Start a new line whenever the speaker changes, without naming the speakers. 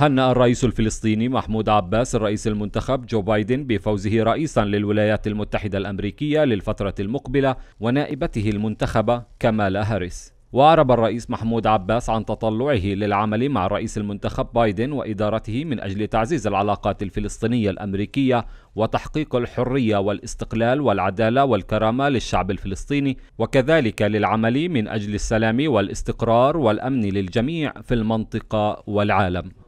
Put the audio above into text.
هنأ الرئيس الفلسطيني محمود عباس الرئيس المنتخب جو بايدن بفوزه رئيسا للولايات المتحدة الأمريكية للفترة المقبلة ونائبته المنتخبة كمالا هاريس وأعرب الرئيس محمود عباس عن تطلعه للعمل مع رئيس المنتخب بايدن وإدارته من أجل تعزيز العلاقات الفلسطينية الأمريكية وتحقيق الحرية والاستقلال والعدالة والكرامة للشعب الفلسطيني وكذلك للعمل من أجل السلام والاستقرار والأمن للجميع في المنطقة والعالم